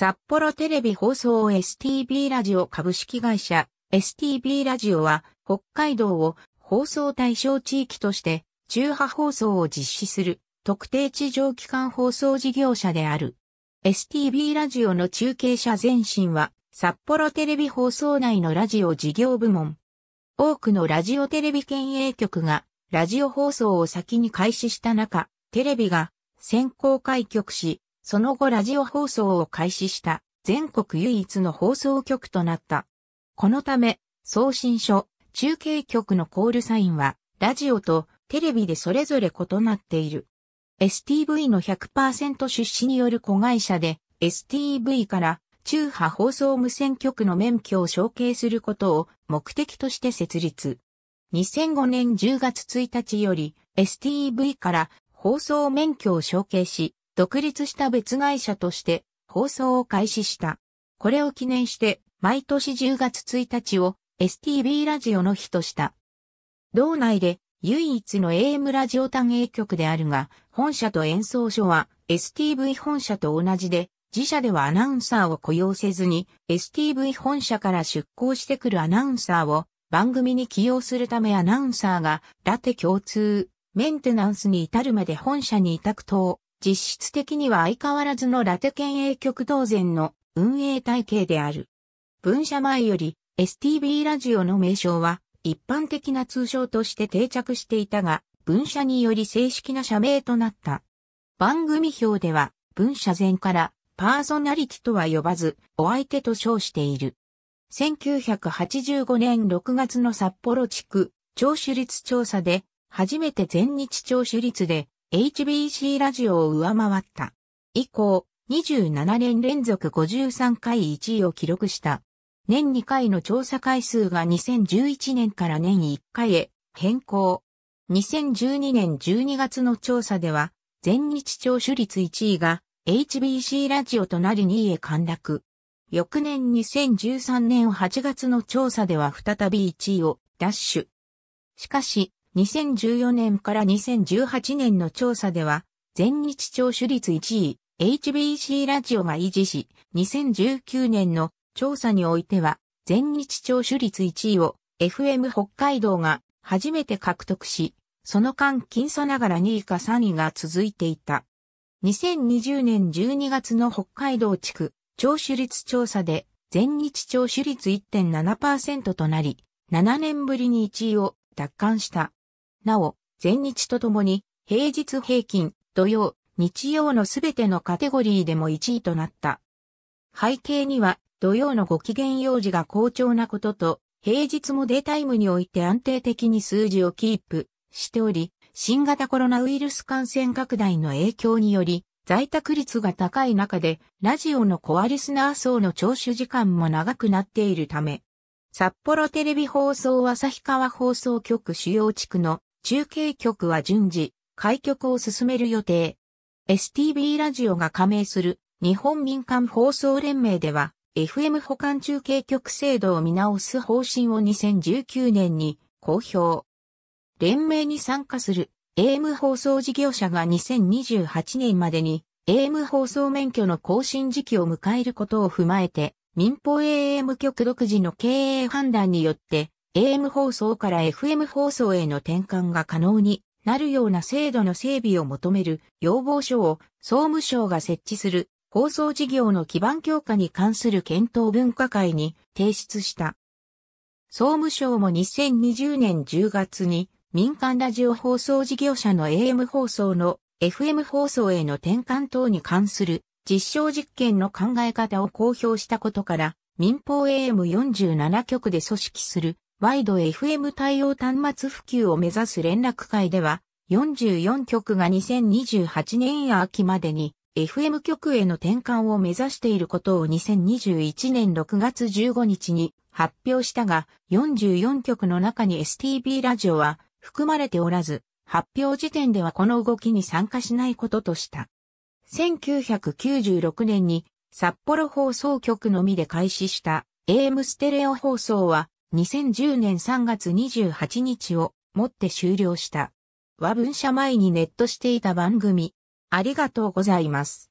札幌テレビ放送 STB ラジオ株式会社 STB ラジオは北海道を放送対象地域として中波放送を実施する特定地上機関放送事業者である。STB ラジオの中継者前身は札幌テレビ放送内のラジオ事業部門。多くのラジオテレビ県営局がラジオ放送を先に開始した中、テレビが先行開局し、その後ラジオ放送を開始した全国唯一の放送局となった。このため、送信所、中継局のコールサインは、ラジオとテレビでそれぞれ異なっている。STV の100%出資による子会社で、STV から中波放送無線局の免許を承継することを目的として設立。2005年10月1日より STV から放送免許を承継し、独立した別会社として放送を開始した。これを記念して毎年10月1日を STB ラジオの日とした。道内で唯一の AM ラジオ単営局であるが、本社と演奏所は STV 本社と同じで、自社ではアナウンサーを雇用せずに、STV 本社から出向してくるアナウンサーを番組に起用するためアナウンサーが、ラテ共通、メンテナンスに至るまで本社に委託等、実質的には相変わらずのラテ県営局同然の運営体系である。分社前より STB ラジオの名称は一般的な通称として定着していたが、分社により正式な社名となった。番組表では分社前からパーソナリティとは呼ばず、お相手と称している。1985年6月の札幌地区、聴取率調査で、初めて全日聴取率で HBC ラジオを上回った。以降、27年連続53回1位を記録した。年2回の調査回数が2011年から年1回へ変更。2012年12月の調査では、全日聴取率1位が HBC ラジオとなり2位へ陥落。翌年2013年8月の調査では再び1位をダッシュ。しかし、2014年から2018年の調査では、全日聴取率1位、HBC ラジオが維持し、2019年の調査においては、全日聴取率1位を FM 北海道が初めて獲得し、その間僅差ながら2位か3位が続いていた。2020年12月の北海道地区聴取率調査で、全日聴取率1.7%となり、7年ぶりに1位を奪還した。なお、前日とともに、平日平均、土曜、日曜のすべてのカテゴリーでも1位となった。背景には、土曜のご機嫌用事が好調なことと、平日もデータイムにおいて安定的に数字をキープしており、新型コロナウイルス感染拡大の影響により、在宅率が高い中で、ラジオのコアリスナー層の聴取時間も長くなっているため、札幌テレビ放送日川放送局主要地区の中継局は順次、開局を進める予定。STB ラジオが加盟する日本民間放送連盟では、FM 保管中継局制度を見直す方針を2019年に公表。連盟に参加する AM 放送事業者が2028年までに AM 放送免許の更新時期を迎えることを踏まえて、民放 AM 局独自の経営判断によって AM 放送から FM 放送への転換が可能になるような制度の整備を求める要望書を総務省が設置する放送事業の基盤強化に関する検討分科会に提出した。総務省も2020年10月に民間ラジオ放送事業者の AM 放送の FM 放送への転換等に関する実証実験の考え方を公表したことから民放 AM47 局で組織するワイド FM 対応端末普及を目指す連絡会では、44局が2028年秋までに FM 局への転換を目指していることを2021年6月15日に発表したが、44局の中に STB ラジオは含まれておらず、発表時点ではこの動きに参加しないこととした。1996年に札幌放送局のみで開始した AM ステレオ放送は2010年3月28日をもって終了した。和文社前にネットしていた番組。ありがとうございます。